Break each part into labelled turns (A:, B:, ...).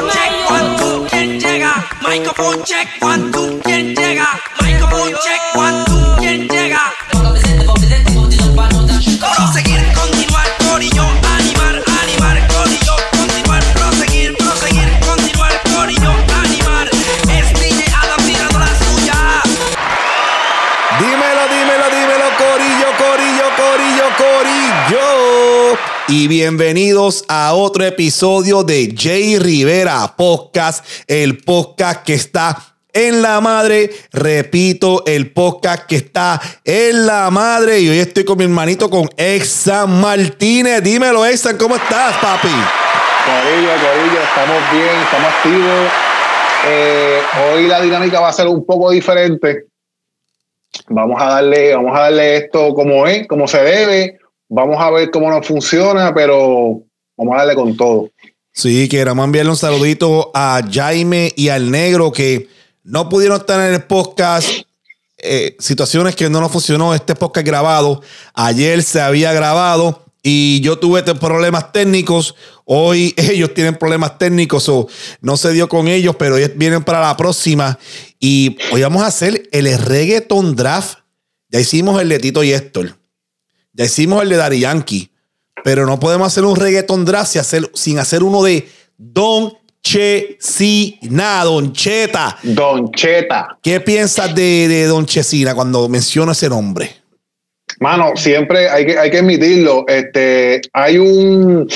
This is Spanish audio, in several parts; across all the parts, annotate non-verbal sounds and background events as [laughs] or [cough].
A: microphone check one two quien llega microphone check one two quien llega microphone check one two quien llega
B: y bienvenidos a otro episodio de Jay Rivera Podcast, el podcast que está en la madre. Repito, el podcast que está en la madre. Y hoy estoy con mi hermanito, con Exan Martínez. Dímelo, Exan, ¿cómo estás, papi?
A: Corillo, estamos bien, estamos activos. Eh, hoy la dinámica va a ser un poco diferente. Vamos a darle, vamos a darle esto como es, como se debe vamos a ver cómo nos funciona, pero vamos a darle con todo.
B: Sí, queremos enviarle un saludito a Jaime y al negro que no pudieron estar en el podcast. Eh, situaciones que no nos funcionó este podcast grabado. Ayer se había grabado y yo tuve problemas técnicos. Hoy [laughs] ellos tienen problemas técnicos o no se dio con ellos, pero vienen para la próxima. Y hoy vamos a hacer el reggaeton draft. Ya hicimos el Letito y Héctor. Ya hicimos el de Dari Yankee. Pero no podemos hacer un reggaeton draft sin hacer, uno de Don Chesina, Don Cheta. Don Cheta. ¿Qué piensas de, Don Chesina cuando menciona ese nombre? Mano,
A: siempre hay que, hay que admitirlo. Este, hay, un,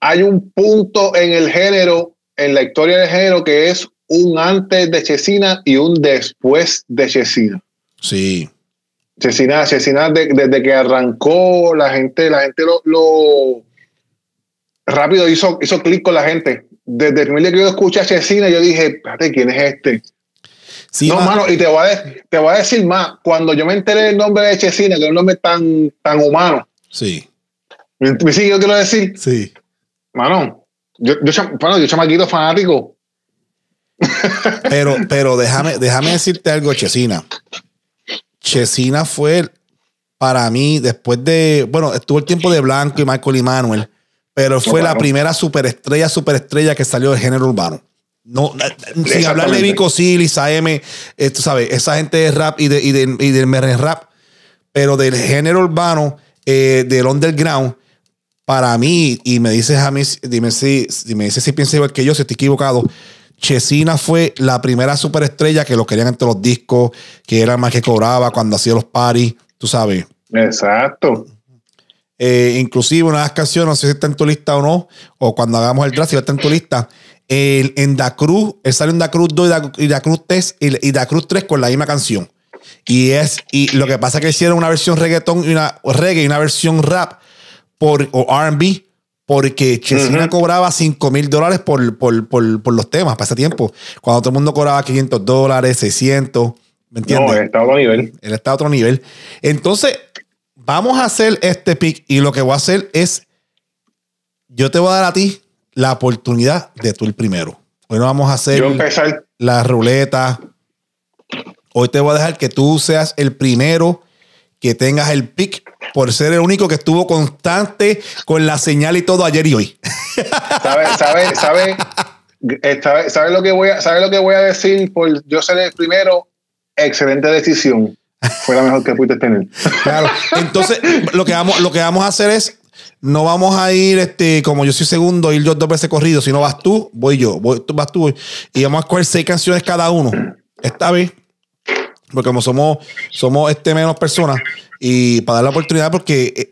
A: hay un punto en el género, en la historia del género, que es un antes de Chesina y un después de Chesina. Sí. Chesina, desde que arrancó, la gente, la gente lo, rápido hizo, hizo clic con la gente. Desde el primer día que yo escuché a Chesina, yo dije, espérate, ¿quién es este? no, mano, y te voy, a, decir más. Cuando yo me enteré del nombre de Chesina, que es un nombre tan, tan humano. Sí. ¿Me, Yo quiero decir. Sí. Mano, yo, yo, bueno, chamaquito fanático.
B: Pero, pero déjame, déjame decirte algo, Chesina. Chesina fue para mí, después de, bueno, estuvo el tiempo de Blanco y Michael y pero fue la primera superestrella, superestrella que salió del género urbano. No, eh, eh, sin hablar de Vico Sil, AM, M, eh, tú sabes, esa gente de rap y, de, y, de, del meren rap, pero del género urbano, del underground, para mí, y me dices a mí, dime si, si si piensas igual que yo, si estoy equivocado, Chesina fue la primera superestrella que lo querían entre los discos, que era más que cobraba cuando hacía los parties, tú sabes.
A: Exacto.
B: Eh, inclusive una de las canciones, no sé si está en tu lista o no, o cuando hagamos el draft, si en tu lista, en Da Cruz, él sale en Da Cruz 2 y Da, Cruz 3 y, Cruz 3 con la misma canción. Y es, y lo que pasa es que hicieron una versión reggaetón y una reggae y una versión rap por, o RB porque Chesina cobraba 5 mil dólares por, los temas para ese tiempo. Cuando todo el mundo cobraba 500 dólares, 600, ¿me entiendes? No, él está a otro nivel. Él está a otro nivel. Entonces, vamos a hacer este pick y lo que voy a hacer es, yo te voy a dar a ti la oportunidad de tú el primero. Hoy no vamos a hacer la ruleta. Hoy te voy a dejar que tú seas el primero que tengas el pick por ser el único que estuvo constante con la señal y todo ayer y hoy.
A: ¿Sabes? Eh, lo, que voy a, lo que voy a decir? Por yo ser el primero, excelente decisión. Fue la mejor que pudiste tener.
B: Claro. Entonces, lo que vamos, lo que vamos a hacer es no vamos a ir, este, como yo soy segundo, ir yo dos veces corrido, no vas tú, voy yo, vas tú, y vamos a escoger seis canciones cada uno. Esta vez porque como somos, somos este menos personas, y para dar la oportunidad, porque eh,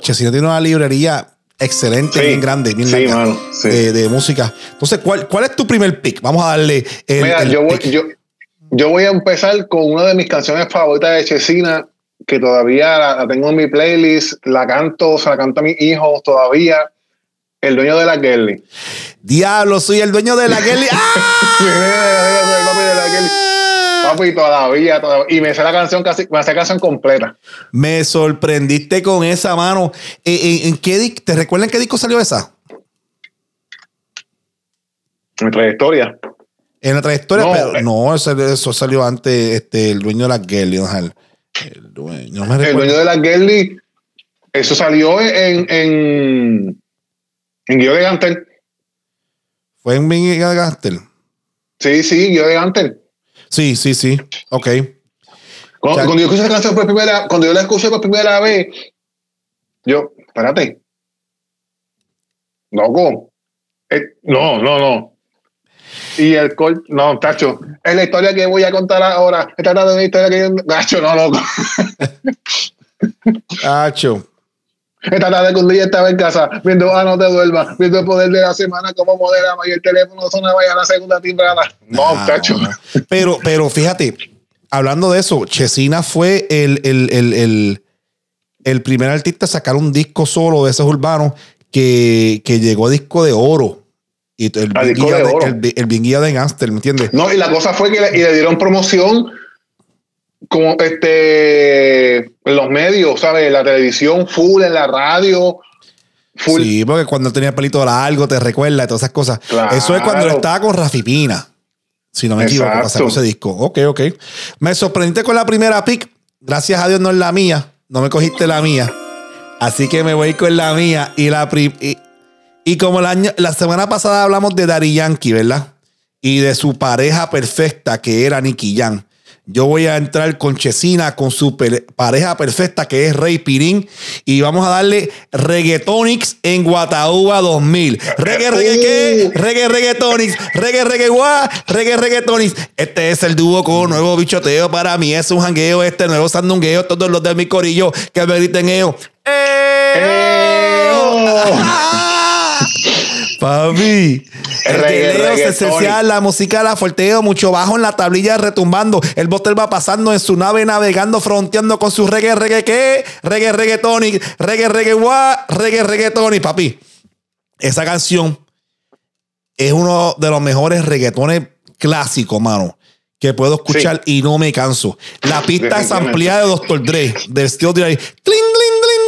B: Chesina tiene una librería excelente, bien grande, de, música. Entonces, ¿cuál, ¿cuál es tu primer pick? Vamos a darle Mira, yo, voy,
A: yo, voy a empezar con una de mis canciones favoritas de Chesina, que todavía la, tengo en mi playlist, la canto, se la canto a mis hijos todavía. El dueño de la Kelly.
B: Diablo, soy el dueño
A: de la Kelly. [laughs] ¡Ah!
B: Papi, todavía, todavía. Y me sé la canción casi, me la canción completa. Me sorprendiste con esa mano. ¿En, eh, en, eh, en qué, ¿Te recuerdan qué disco salió esa?
A: En trayectoria.
B: En la trayectoria, no, pero eh. no, eso, salió antes este, el dueño de las Gelly, el, el, dueño, dueño de las Gelly,
A: eso salió en, en, en de Gantel. ¿Fue en Guido de Gantel? Sí, sí, Guido de Gantel. Sí, sí, sí. Ok. Cuando, yo escuché la canción por primera, cuando yo la escuché por primera vez, yo, espérate. Loco. Eh, no, no, no. Y el col, no, tacho, es la historia que voy a contar ahora. Está tratando de una historia que yo, tacho, no, loco.
B: [laughs] tacho.
A: Esta tarde cuando día estaba en casa, viendo Ah, no te duermas, viendo el poder de la semana, como moderaba y el teléfono sonaba ya a la segunda timbrada. No, muchacho.
B: Pero, pero fíjate, hablando de eso, Chesina fue el, el, el, el, el primer artista a sacar un disco solo de esos urbanos que, que llegó a disco de oro. Y el, de, el, el bien guía de Gangster, ¿me entiendes? No, y la cosa fue que y le dieron promoción
A: como este, los medios, ¿sabes? La
B: televisión, full en la radio. Sí, porque cuando tenía pelito largo te recuerda y todas esas cosas. Eso es cuando estaba con Rafi Pina. Si no me equivoco, pasó ese disco. Ok, ok. Me sorprendiste con la primera pick. Gracias a Dios no es la mía. No me cogiste la mía. Así que me voy con la mía. Y la y, como la, la semana pasada hablamos de Dari Yankee, ¿verdad? Y de su pareja perfecta que era Nicky Yan. Yo voy a entrar con Chesina, con su pareja perfecta que es Rey Pirín. Y vamos a darle Reggaetonics en Guataúba 2000. Reggae, reggae, ¿qué? Reggae, reggaetonics. Reggae, reggae, Reggae, reggaetonics. Este es el dúo con nuevo bichoteo. Para mí es un jangueo, este nuevo sandungueo. Todos los de mi corillo que me griten ellos. [laughs] Papi, el reggaetón esencial, la música, la forteo, mucho bajo en la tablilla retumbando. El botel va pasando en su nave, navegando, fronteando con su reggae, reggae, que, Reggae, reggaetón reggae, reggae, Reggae, reggae, papi. Esa canción es uno de los mejores reggaetones clásicos, mano que puedo escuchar y no me canso. La pista es ampliada de Dr. Dre, del Steel Dre. ¡Tling, tling, tling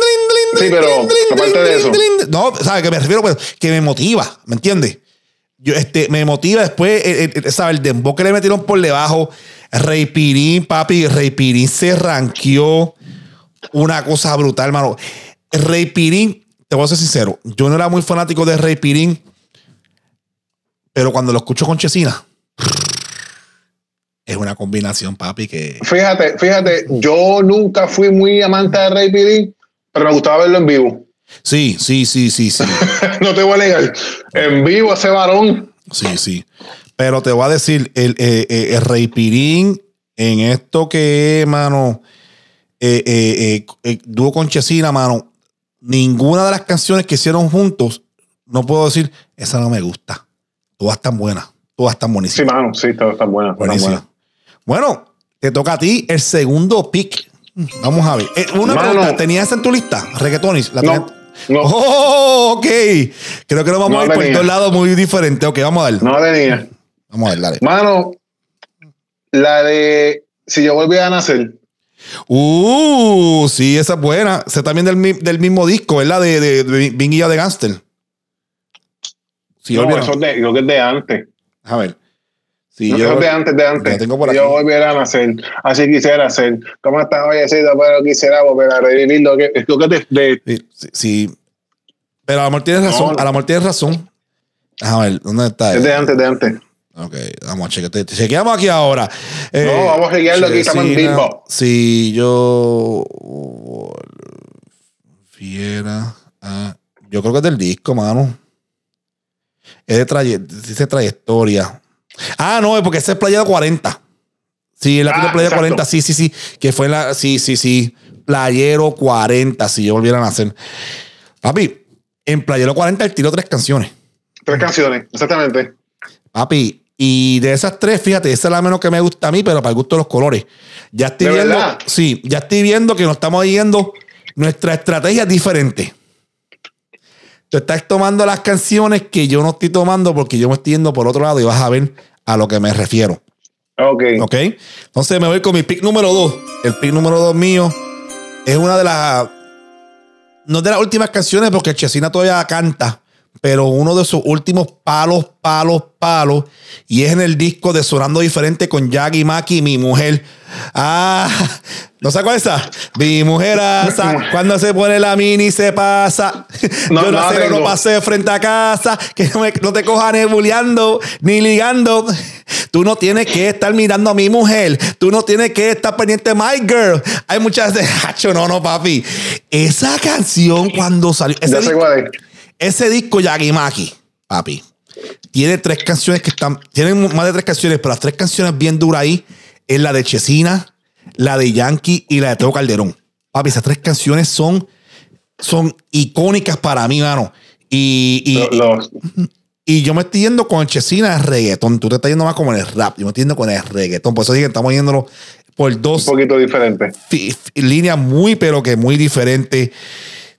B: Sí, pero aparte de eso. No, ¿sabes? Que me refiero, pues, que me motiva, ¿me entiendes? Yo, este, me motiva después, eh, eh, eh, ¿sabes? El dembow que le metieron por debajo. Rey Pirín, papi, Rey Pirín se ranqueó una cosa brutal, hermano. Rey Pirín, te voy a ser sincero, yo no era muy fanático de Rey Pirín, pero cuando lo escucho con Chesina, es una combinación, papi, que...
A: Fíjate, fíjate, yo nunca fui muy amante de Rey Pirín, pero me gustaba verlo en vivo. Sí, sí, sí, sí, sí. [laughs] no te voy a negar. En
B: vivo ese varón. Sí, sí. Pero te voy a decir, el, eh, eh, el, Rey Pirín en esto que, mano, eh, eh, dúo con Chesina, mano, ninguna de las canciones que hicieron juntos, no puedo decir, esa no me gusta. Todas están buenas. Todas están buenísimas. Sí, mano, sí, todas están buenas. Buenísimas. Bueno, te toca a ti el segundo pick. Vamos a ver. Eh, una pregunta, ¿tenías en tu lista? Reggaetonis. no, no. Oh, ok. Creo que nos vamos a ir por dos lados muy diferente Ok, vamos a ver. No tenía. Vamos a ver, dale. Mano, la
A: de Si yo volviera a nacer.
B: Uh, sí, esa es buena. Esa también del, del mismo disco, ¿verdad? De, de, de Vinguilla de Gangster. Si yo creo
A: que es de antes.
B: A ver. Si yo, de
A: antes, de antes. yo volviera a nacer, así quisiera ser. ¿Cómo estás hoyecito? Pero quisiera volver a revivir lo que, lo
B: que te. De... Sí, Pero a la mejor tienes razón. A la tienes razón. A ver, ¿dónde está? Es de antes, de antes. Ok, vamos a chequear. Chequeamos aquí ahora. Eh, no, vamos a lo que Estamos en Bimbo. Si yo volviera a. Ah, yo creo que es del disco, mano. Es de tray dice trayectoria. Ah, no, porque ese es Playero 40. Sí, la ah, playa 40, sí, sí, sí. Que fue la. Sí, sí, sí. Playero 40, si yo volviera a nacer. Papi, en Playero 40 él tiró tres canciones. Tres canciones, exactamente. Papi, y de esas tres, fíjate, esa es la menos que me gusta a mí, pero para el gusto de los colores. Ya estoy viendo. Sí, ya estoy viendo que nos estamos viendo Nuestra estrategia es diferente. Tú estás tomando las canciones que yo no estoy tomando porque yo me estoy yendo por otro lado y vas a ver a lo que me refiero. Ok. Ok. Entonces me voy con mi pick número 2. El pick número dos mío es una de las. No de las últimas canciones porque Chesina todavía canta pero uno de sus últimos palos, palos, palos, y es en el disco de Sonando Diferente con Yagi Maki, mi mujer. Ah, ¿no se esa? Mi mujer asa, cuando se pone la mini se pasa. No, Yo no, sé, no pasé frente a casa, que no, te cojan nebuleando ni ligando. Tú no tienes que estar mirando a mi mujer. Tú no tienes que estar pendiente my girl. Hay muchas de, [laughs] no, no, papi. Esa canción cuando salió... esa es ese disco Yagimaki, papi, tiene tres canciones que están, tienen más de tres canciones, pero las tres canciones bien duras ahí es la de Chesina, la de Yankee y la de Teo Calderón. Papi, esas tres canciones son, son icónicas para mí, mano. Y, y, yo me estoy yendo con Chesina el reggaetón. Tú te estás yendo más como en el rap. Yo me estoy yendo con el reggaetón. Por eso dije que estamos yéndolo por dos. Un poquito diferente. Líneas muy, pero que muy diferentes.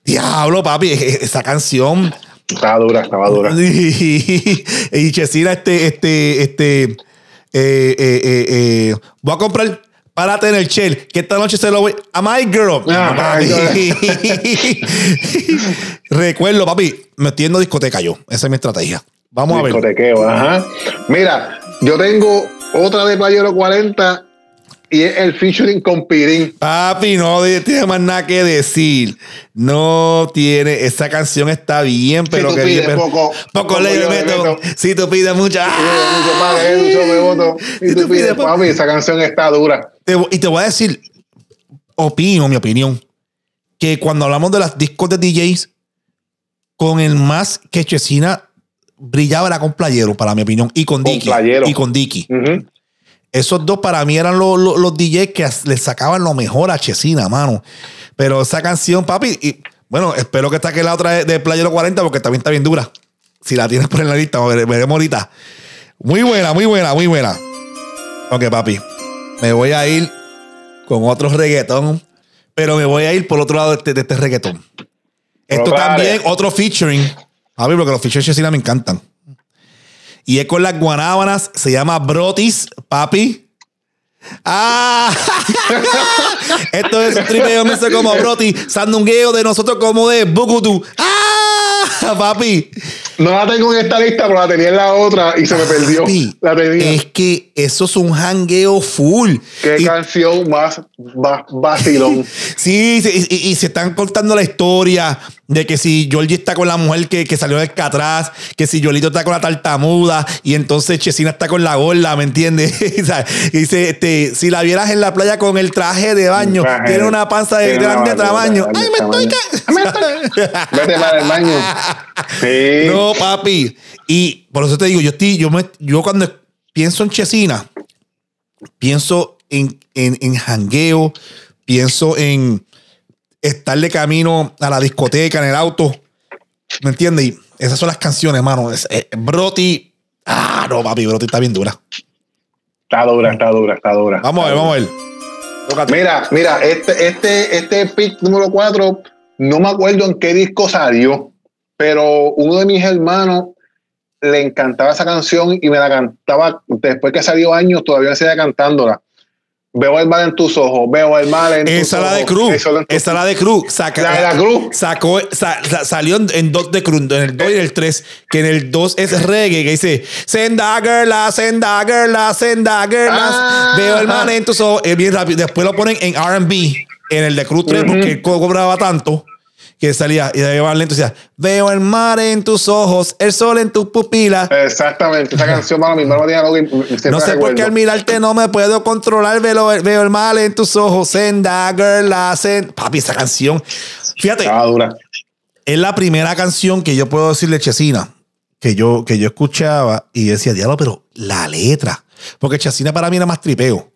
B: Diablo, papi, e, e, esa canción.
A: Estaba dura, estaba dura. [laughs]
B: Y, y, este, este, este, eh, eh, eh, voy a comprar Párate en el Shell, que esta noche se lo voy a My Girl. Ah, ah, [laughs] Recuerdo, papi, metiendo discoteca yo. Esa es mi estrategia.
A: Vamos a ver. Discotequeo, ajá. Mira, yo tengo otra de Playero 40
B: y es el featuring con Pirín. Papi, no tiene más nada que decir. No tiene. Esa canción está bien, pero si que pides poco, poco, le,
A: meto. Si tú pides mucha. Si tú pides, papi, esa canción está
B: dura. y te voy a decir, opino, mi opinión, que cuando hablamos de las discos de DJs, con el más que Chesina brillaba la con Playero, para mi opinión, y con, Dicky. Y con Dicky. Esos dos para mí eran los, los, DJs que le sacaban lo mejor a Chesina, mano. Pero esa canción, papi, y bueno, espero que que la otra de, de Playero 40 porque también está bien dura. Si la tienes por en la lista, veremos ahorita. Muy buena, muy buena, muy buena. Ok, papi. Me voy a ir con otro reggaetón, pero me voy a ir por el otro lado de este, de este reggaetón. Esto también, otro featuring. A porque los featuring de Chesina me encantan. Y es con las guanábanas. Se llama Brotis, papi. Ah, [laughs] esto es un tripeo como Brotis, sandungueo de nosotros como de Bukutu. Ah, papi. No la tengo en esta lista, pero la tenía en la otra y se me perdió. la tenía. Es que eso es un hangueo full. Qué canción más, más vacilón. [laughs] sí, y, y, y, se están contando la historia de que si Georgie está con la mujer que, que salió de atrás, que si Yolito está con la tartamuda y entonces Chesina está con la gorda, ¿me entiendes? [laughs] dice, este, si la vieras en la playa con el traje de baño, tiene una panza de grande ¡Ay, me estoy! [laughs] Vete para el baño. No, papi. Y por eso te digo, yo yo me, yo cuando pienso en Chesina, pienso en, en, en jangueo, pienso en estar de camino a la discoteca, en el auto. ¿Me entiendes? Y esas son las canciones, hermano. Broti. Ah, no, papi, Broti está bien dura.
A: Está dura, está dura, está dura. Vamos a ver, vamos a ver. Mira, mira, este, este, este pick número cuatro, no me acuerdo en qué disco salió, pero uno de mis hermanos le encantaba esa canción y me la cantaba después que salió años, todavía me seguía cantándola.
B: Veo el mal en tus ojos, veo el mal en esa tus ojos. De esa es la de Cruz. Esa la de Cruz. la de Cruz. Sacó, salió en dos de Cruz, en el 2 y en el 3, que en el 2 es reggae, que dice, senda la senda senda ah. veo el mal en tus ojos. Es bien rápido. Después lo ponen en RB, en el de Cruz 3, porque cobraba tanto que salía y lento y decía, veo el mar en tus ojos, el sol en tus pupilas. Exactamente, esa canción, mano, mi hermano tiene No sé por qué al mirarte no me puedo controlar, veo, el mal en tus ojos, senda, girl, la Papi, esa canción. Fíjate. Ah, dura. Es la primera canción que yo puedo decirle Chesina, que yo, que yo escuchaba y decía, diablo, pero la letra. Porque Chesina para mí era más tripeo.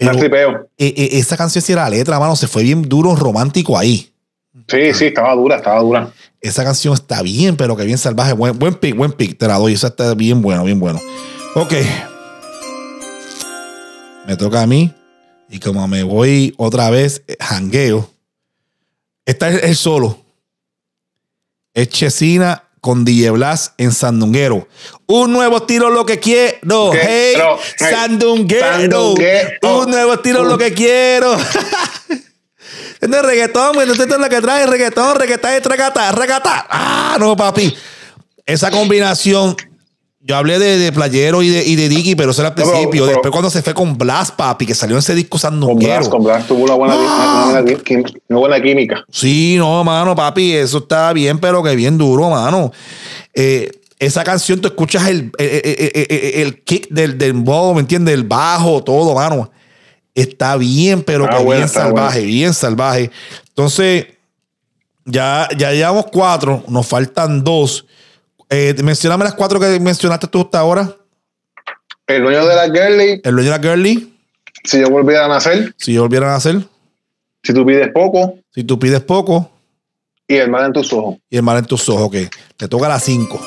A: más tripeo.
B: E, e, esa canción sí era la letra, mano, se fue bien duro, romántico ahí. Sí, sí, estaba dura, estaba dura. Esa canción está bien, pero que bien salvaje. Buen, buen pick, buen pick, te la doy. Esa está bien bueno, bien bueno. Ok. Me toca a mí. Y como me voy otra vez, eh, jangueo. Esta es el solo. Es Chesina con DJ Blas en Sandunguero. Un nuevo tiro lo que quiero. hey, Sandunguero. Un nuevo estilo lo que quiero. Es de reggaetón, güey. Este es la que trae reggaetón, reggaetón reggaetón. regata, Ah, no, papi. Esa combinación. Yo hablé de, Playero y de, y pero eso era al principio. Después cuando se fue con Blas, papi, que salió en ese disco usando Con
A: con tuvo ah. una buena, química.
B: Sí, no, mano, papi, eso está bien, pero que bien duro, mano. Eh, esa canción, tú escuchas el, eh, eh, el, kick del, del modo, ¿me entiendes? El bajo, todo, mano. Está bien, pero bien salvaje, bien salvaje. Entonces, ya, ya llevamos cuatro, nos faltan dos. Eh, mencioname las cuatro que mencionaste tú hasta ahora.
A: El dueño de la girly. El dueño de la girly. Si yo
B: volviera a nacer. Si yo volviera a nacer. Si tú pides poco. Si tú pides poco. Y el mal en tus ojos. Y el mal en tus ojos, que Te toca las cinco.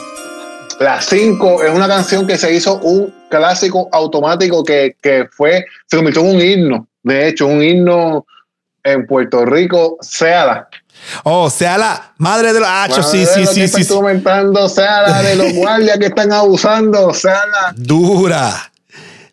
B: La 5
A: es una canción que se hizo un clásico automático que, que fue, se convirtió en un himno. De hecho, un himno en Puerto Rico, Seala. Oh,
B: Seala, madre de los hachos, ah, sí, sí, sí, sí. comentando, Seala, de los [laughs] guardias que están abusando, Seala Dura.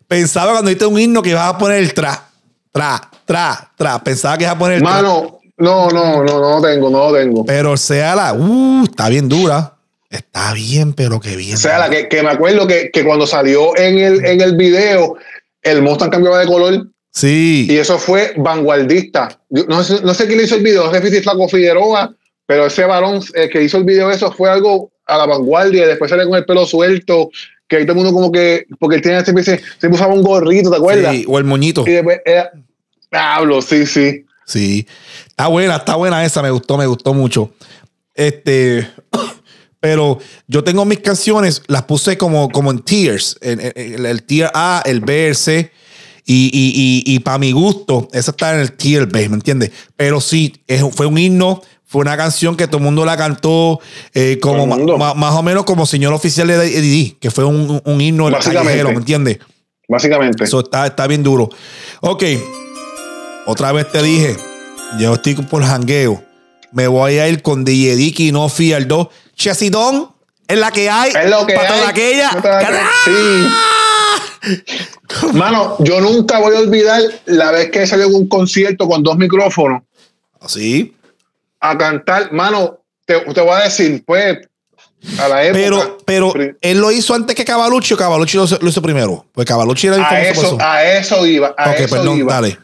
B: Pensaba cuando hice un himno que ibas a poner el tra, tra, tra, tra. Pensaba que ibas a poner el Mano, no, no, no, no tengo, no tengo. Pero Seala, uh, está bien dura. Está bien, pero que bien. O sea, la que,
A: me acuerdo que, cuando salió en el, en el video, el Mustang cambiaba de color. Sí. Y eso fue vanguardista. No sé, no sé quién hizo el video, no sé Flaco Figueroa, pero ese varón que hizo el video, eso fue algo a la vanguardia. Después sale con el pelo suelto, que ahí todo el mundo como que, porque él tenía siempre, siempre usaba un gorrito, ¿te acuerdas? Sí, o el moñito. Y después era, sí, sí.
B: Sí. Está buena, está buena esa, me gustó, me gustó mucho. Este, pero yo tengo mis canciones, las puse como, como en tiers, en, el tier A, el B, el C. Y, para mi gusto, esa está en el tier B, ¿me entiendes? Pero sí, fue un himno, fue una canción que todo el mundo la cantó, eh, como más o menos como señor oficial de DD, que fue un, un himno el primero, ¿me entiendes? Básicamente. Eso está, está bien duro. Ok, otra vez te dije, yo estoy por jangueo. Me voy a ir con DJ y no fui al 2 Chesidón es la que hay. para Toda aquella. ¡Ah! Sí. Mano, yo nunca voy a olvidar
A: la vez que salió un concierto con dos micrófonos. Así. ¿Ah, a cantar. Mano, te, te voy a decir, pues, a la época. Pero, pero él
B: lo hizo antes que Cavalucci o Cavalucci lo, hizo primero. Pues Cavalucci era el a eso, a
A: eso iba. A eso perdón, iba. Dale.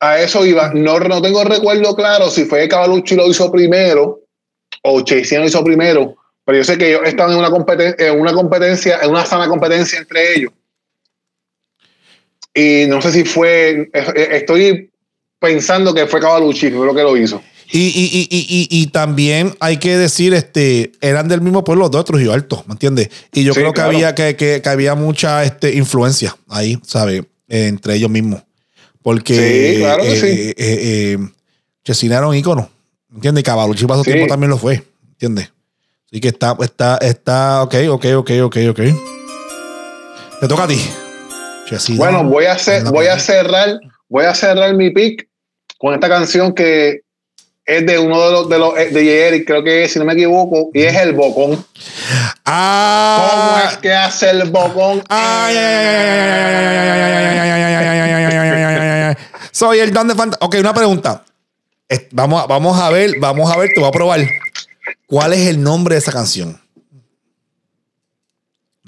A: A eso iba. No, no tengo recuerdo claro si fue lo hizo primero o Chase lo hizo primero, pero yo sé que ellos están en una, en una competencia, en una sana competencia entre ellos. Y no sé si fue, eh, eh, estoy pensando que fue Cavalucci, lo que lo hizo.
B: Y, y, y, y, también hay que decir, este, eran del mismo pueblo los dos, y Alto, ¿me entiendes? Y yo creo que había, que, que, había mucha este, influencia ahí, ¿sabes? entre ellos mismos. Porque sí, claro que eh, sí. Eh, eh, ¿Entiendes? caballo Chipazo pasó tiempo también lo fue. ¿Entiendes? Así que está, está, está, ok, ok, ok, ok, ok. Te toca a ti. bueno, voy
A: a, hacer, voy a cerrar, voy a cerrar mi pick con esta canción que es de uno de los de los de Eric, creo que es, si no me equivoco, y es el bocón. Ah, ¿Cómo es que
B: hace el bocón? Soy el don de fantasía. Ok, una pregunta. Vamos, vamos a ver, vamos a ver, te voy a probar. ¿Cuál es el nombre de esa canción?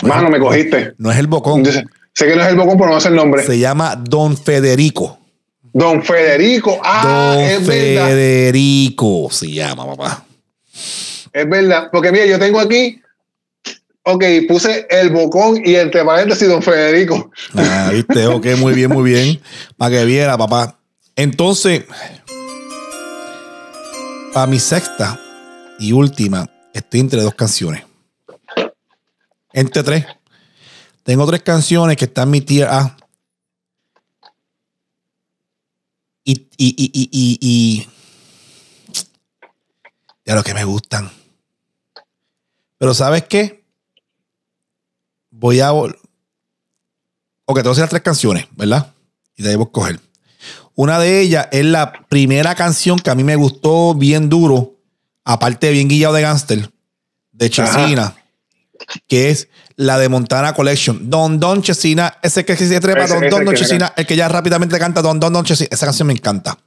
B: Mano, me cogiste. No es el bocón. Sé, que no es el bocón, pero no es el nombre. Se llama Don Federico. Don Federico. Ah, Don Federico se llama, papá.
A: Es verdad. Porque mira, yo tengo aquí. Ok, puse el bocón y entre paréntesis Don Federico.
B: Ah, viste, ok, muy bien, muy bien. Para que viera, papá. Entonces, para mi sexta y última, estoy entre dos canciones. Entre tres. Tengo tres canciones que están en mi tier A. Y, y, y, y, y, que me gustan. Pero ¿sabes qué? Voy a... Ok, tengo las tres canciones, ¿verdad? Y de ahí voy una de ellas es la primera canción que a mí me gustó bien duro, aparte de bien guillado de Gangster, de Chesina, que es la de Montana Collection. Don Don Chesina, ese que se trepa, Don Don, Chesina, el que ya rápidamente canta Don Don Don Chesina. Esa canción me encanta.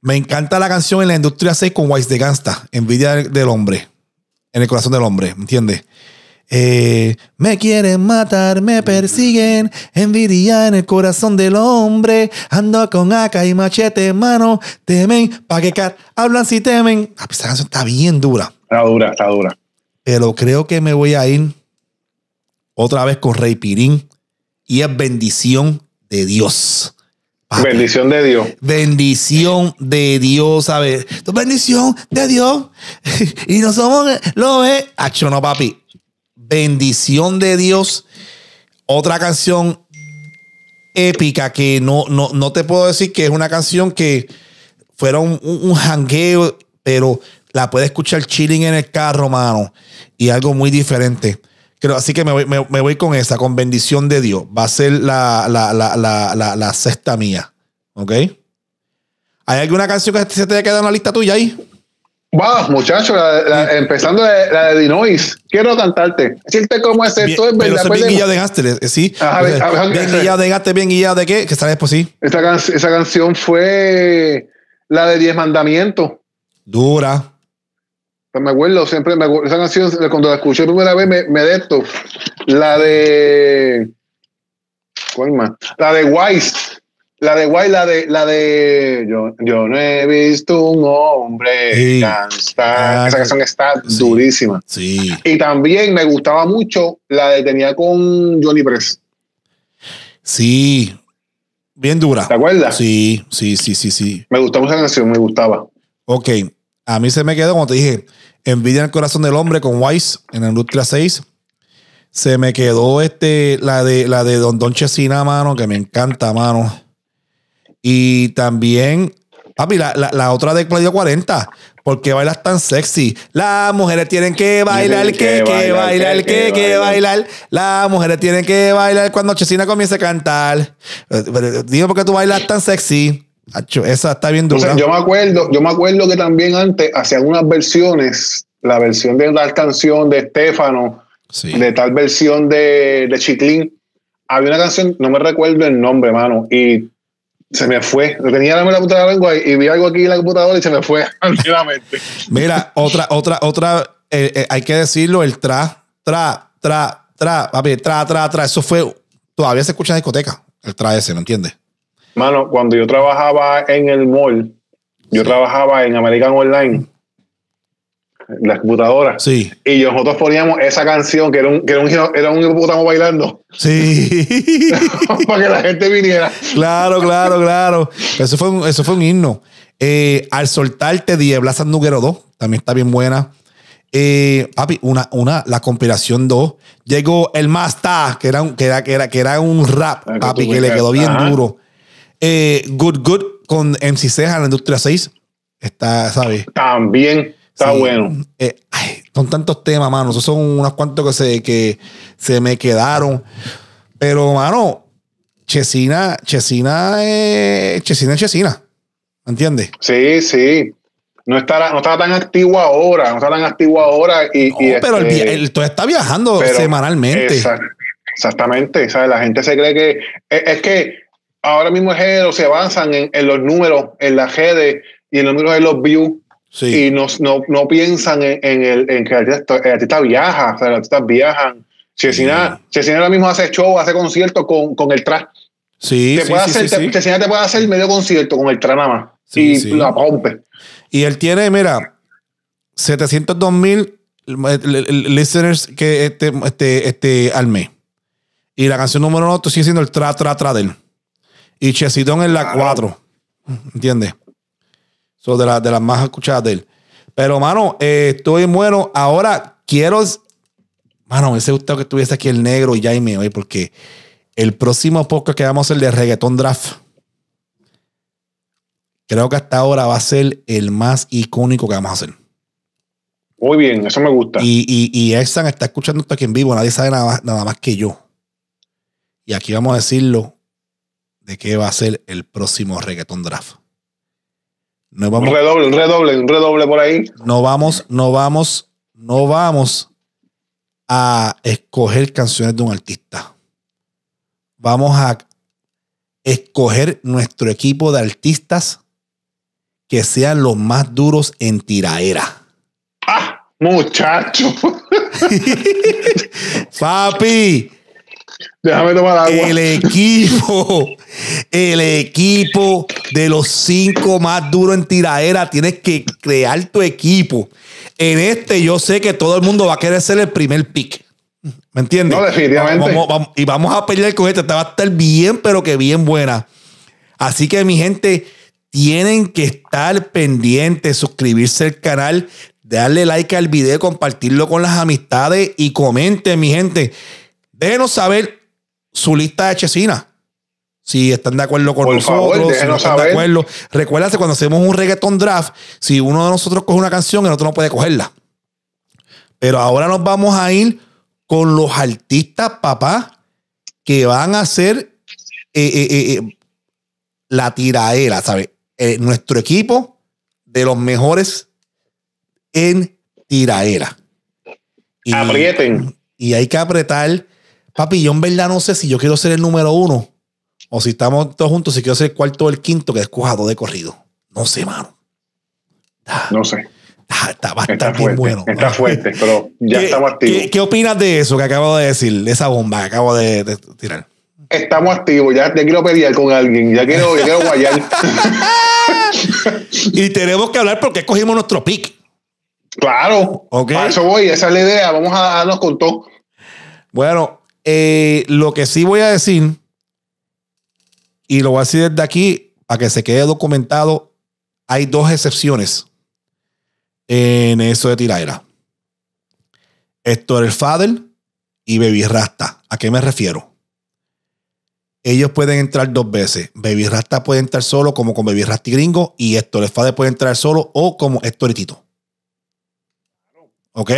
B: Me encanta la canción en la industria 6 con Wise de Gangsta, Envidia del Hombre, en el corazón del hombre, ¿entiendes? Eh, me quieren matar, me persiguen, envidia en el corazón del hombre. Ando con acá y machete en mano, temen, pa' que car, hablan si temen. Ah, esta pues canción está bien dura. Está dura, está dura. Pero creo que me voy a ir otra vez con Rey Pirín y es bendición de Dios. Bendición de Dios. Bendición de Dios, ¿sabes? Bendición de Dios. [laughs] y no somos, lo es. papi bendición de Dios. Otra canción épica que no, no, te puedo decir que es una canción que fuera un, un, pero la puedes escuchar chilling en el carro, mano. Y algo muy diferente. Creo, así que me voy, con esa, con bendición de Dios. Va a ser la, la sexta mía. ¿Ok? ¿Hay alguna canción que se te haya quedado en la lista tuya ahí?
A: Wow, muchachos, empezando la, de Dinois, quiero cantarte. Decirte cómo es esto, es verdad. Bien ya pues, de eh, sí. bien guía
B: de Gaster, bien guillado de qué, que sabes, pues sí.
A: Esa, esa canción fue la de Diez Mandamientos. Dura. Pues me acuerdo, siempre me acuerdo, esa canción, cuando la escuché primera vez, me, me de esto. La de. ¿Cuál más? La de Wise. La de Wise la de, la de yo, no he visto un hombre Esa ah, canción está durísima. Sí. Y también me gustaba mucho la de tenía con Johnny Press.
B: Sí. Bien dura. ¿Te acuerdas? Sí, sí, sí, sí, sí.
A: Me gustaba esa canción, me gustaba.
B: Ok. A mí se me quedó, como te dije, Envidia en el corazón del hombre con Wise en el class 6. Se me quedó este, la de, la de Don Don Chesina, mano, que me encanta, mano. Y también, papi, la, otra de Claudio 40. ¿Por qué bailas tan sexy? Las mujeres tienen que bailar, que, que bailar, que, que bailar. Las mujeres tienen que bailar cuando Chesina comience a cantar. Eh, eh, Digo por qué tú bailas tan sexy. Esa está bien dura. yo me acuerdo, yo me acuerdo que también antes
A: hacían unas versiones, la versión de tal canción de Estefano, de tal versión de, de Había una canción, no me recuerdo el nombre, hermano, y se me fue. Lo tenía la puta la lengua y, vi algo aquí en la computadora y se me fue [laughs]
B: Mira, otra, otra, otra, eh, eh, hay que decirlo, el tra, tra, tra, tra, tra, tra, tra. Eso fue, todavía se escucha en discoteca, el tra ese, ¿no entiendes?
A: Mano, cuando yo trabajaba en el mall, yo trabajaba en American Online la computadora Sí. Y nosotros poníamos esa canción que era un, que era un grupo que bailando.
B: Sí. [laughs] para que la gente viniera. Claro, claro, claro. Eso fue un, eso fue un himno. Eh, al soltarte 10. San número 2, también está bien buena. Eh, papi, una, una, la compilación 2. Llegó el Masta, que era un, que era, que era, un rap, ah, papi, que, le quedó bien duro. Eh, good Good con MC Ceja en la industria 6. Está, ¿sabes?
A: También. Está bueno. son
B: eh, tantos temas, mano. son unos cuantos que se, que se me quedaron. Pero, mano, Chesina, Chesina, Chesina, Chesina. ¿Entiendes?
A: Sí, sí. No está, no tan activo ahora, no está tan activo ahora. Y, pero el, este,
B: está viajando semanalmente.
A: exactamente, la gente se cree que es, que ahora mismo el género se avanzan en, en, los números, en las redes y en los números de los views y no, piensan en, el, en que el artista, viaja, o sea, los viajan. Chesina, ahora mismo hace show, hace concierto con, el Tra Sí, te puede hacer, Chesina te puede hacer medio concierto con el Tra nada más. y la pompe.
B: Y él tiene, mira, 702 mil eh, listeners que este, este, este, al mes. Y la canción número uno sigue siendo el tra, tra, tra de él. Y Chesidón en la cuatro ¿Entiendes? son de, las más escuchadas de él. Pero, mano, eh, estoy bueno. Ahora quiero. Mano, me hubiese gustado que estuviese aquí el negro y Jaime hoy, porque el próximo podcast que vamos a hacer de reggaeton draft. Creo que hasta ahora va a ser el más icónico que vamos a hacer.
A: Muy bien, eso me gusta.
B: Y, y, Exxon está escuchando esto aquí en vivo, nadie sabe nada, nada más que yo. Y aquí vamos a decirlo de qué va a ser el próximo reggaeton draft vamos, redoble, un redoble, un redoble por ahí. No vamos, no vamos, no vamos a escoger canciones de un artista. Vamos a escoger nuestro equipo de artistas que sean los más duros en tiraera.
A: ¡Ah! Muchacho.
B: [laughs] Papi, Déjame tomar El equipo, el equipo de los cinco más duros en tiradera. Tienes que crear tu equipo. En este, yo sé que todo el mundo va a querer ser el primer pick. ¿Me entiendes? No, definitivamente. y vamos a pelear con este, Te va a estar bien, pero que bien buena. Así que, mi gente, tienen que estar pendientes, suscribirse al canal, darle like al video, compartirlo con las amistades y comenten, mi gente. Déjenos saber su lista de chesinas. Si están de acuerdo con nosotros, favor, si saber. de acuerdo. Recuérdate cuando hacemos un reggaeton draft, si uno de nosotros coge una canción, el otro no puede cogerla. Pero ahora nos vamos a ir con los artistas, papá, que van a hacer eh, eh, eh, la tiraera, ¿sabes? nuestro equipo de los mejores en tiraera. Aprieten. Y hay que apretar Papi, yo en verdad no sé si yo quiero ser el número uno o si estamos todos juntos, si quiero ser el cuarto o el quinto, que escoja dos de corrido. No sé, mano. Ah. no sé. Ah, está, bastante fuerte, bueno.
A: Está fuerte, pero ya estamos activos.
B: ¿qué, opinas de eso que acabo de decir, de esa bomba que acabo de,
A: tirar? Estamos activos,
B: ya, quiero pelear con alguien, ya quiero, quiero guayar. [laughs] y tenemos que hablar porque escogimos nuestro pick. Claro, okay. para eso voy, esa es la idea, vamos a darnos con todo. Bueno, eh, lo que sí voy a decir, y lo voy a decir desde aquí, para que se quede documentado, hay dos excepciones en eso de tiraera. Héctor el Fadel y Baby Rasta. ¿A qué me refiero? Ellos pueden entrar dos veces. Baby Rasta puede entrar solo como con Baby Rasta y Gringo y Héctor el Fadel puede entrar solo o como Héctor y ¿Ok?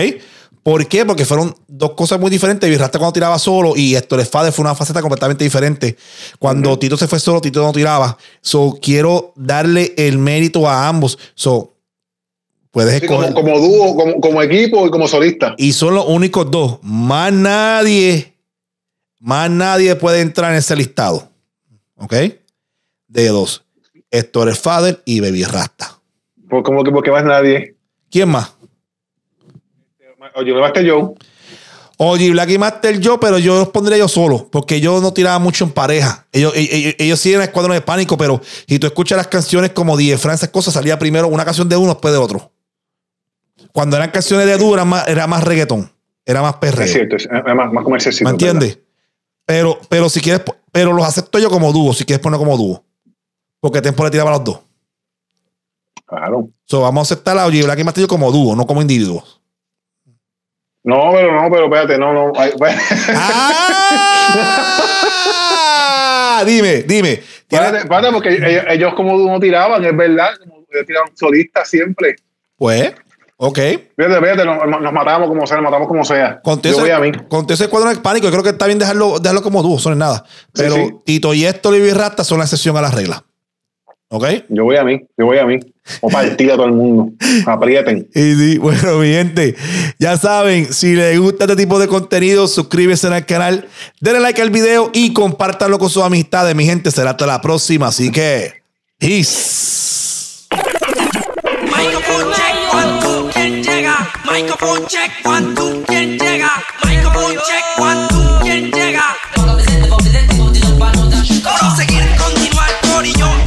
B: ¿Por qué? Porque fueron dos cosas muy diferentes. Rasta cuando tiraba solo y Héctor Fader fue una faceta completamente diferente. Cuando Tito se fue solo, Tito no tiraba. So, quiero darle el mérito a ambos. So, puedes como, dúo, como, equipo y como solista. Y son los únicos dos. Más nadie, más nadie puede entrar en ese listado. ¿Ok? De dos. Héctor Fader y Baby Rasta.
A: Por, pues como que porque más
B: nadie. ¿Quién más?
A: Oye, Master Joe.
B: Oye, Black y Master yo, pero yo los pondría yo solo, porque yo no tiraba mucho en pareja. Ellos, ellos, ellos sí eran de pánico, pero si tú escuchas las canciones como Die francesas, cosas, salía primero una canción de uno, después de otro. Cuando eran canciones de dúo, era más, era reggaetón, era más perreo. Es cierto, es eh, más, comercial. ¿Me entiendes? Pero, pero si quieres, pero los acepto yo como dúo, si quieres poner como dúo. Porque Tempo le tiraba a los dos. Claro. So, vamos a aceptar a Oye Black y Master como dúo, no como individuos.
A: No, pero no, pero espérate, no, no. [laughs] ¡Ah! dime, dime. Espérate, porque ellos, como como no tiraban, es verdad, como tiraban solistas siempre.
B: Pues, ok. Fíjate,
A: espérate, nos, matamos como sea, nos matamos como sea.
B: Conté yo ese, voy a ese cuadro en el pánico, yo creo que está bien dejarlo, dejarlo como dúo, son en nada. Pero Tito y esto, Libby son la excepción a la regla.
A: Okay. Yo voy a mí, yo voy a mí. O partida a todo el mundo. Aprieten.
B: [laughs] Y sí, bueno, mi gente, ya saben, si les gusta este tipo de contenido, suscríbanse al canal, denle like al video y compártanlo con sus amistades. Mi gente, será hasta la próxima. Así que, peace. Microphone
A: check, one, two, ¿quién llega? Microphone check, one, two, ¿quién llega? todo check, todo two, ¿quién llega? Seguir, continuar, por